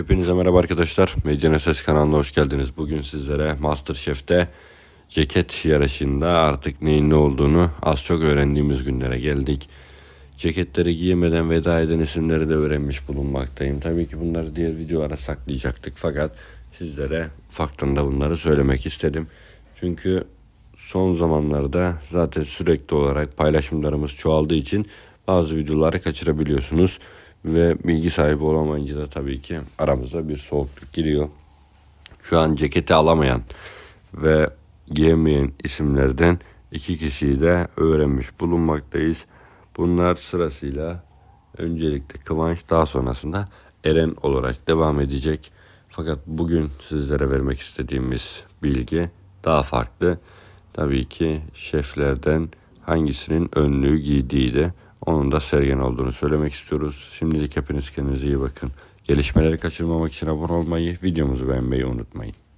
Hepinize merhaba arkadaşlar. Medyan Ses kanalına hoş geldiniz. Bugün sizlere Masterchef'te ceket yarışında artık neyin ne olduğunu az çok öğrendiğimiz günlere geldik. Ceketleri giyemeden veda eden isimleri de öğrenmiş bulunmaktayım. Tabii ki bunları diğer videolara saklayacaktık fakat sizlere ufaktan da bunları söylemek istedim. Çünkü son zamanlarda zaten sürekli olarak paylaşımlarımız çoğaldığı için bazı videoları kaçırabiliyorsunuz. Ve bilgi sahibi olamayınca da tabii ki aramıza bir soğukluk giriyor. Şu an ceketi alamayan ve giyemeyen isimlerden iki kişiyi de öğrenmiş bulunmaktayız. Bunlar sırasıyla öncelikle Kıvanç daha sonrasında Eren olarak devam edecek. Fakat bugün sizlere vermek istediğimiz bilgi daha farklı. Tabii ki şeflerden hangisinin önlüğü giydiği de onun da sergen olduğunu söylemek istiyoruz. Şimdilik hepiniz kendinize iyi bakın. Gelişmeleri kaçırmamak için abone olmayı, videomuzu beğenmeyi unutmayın.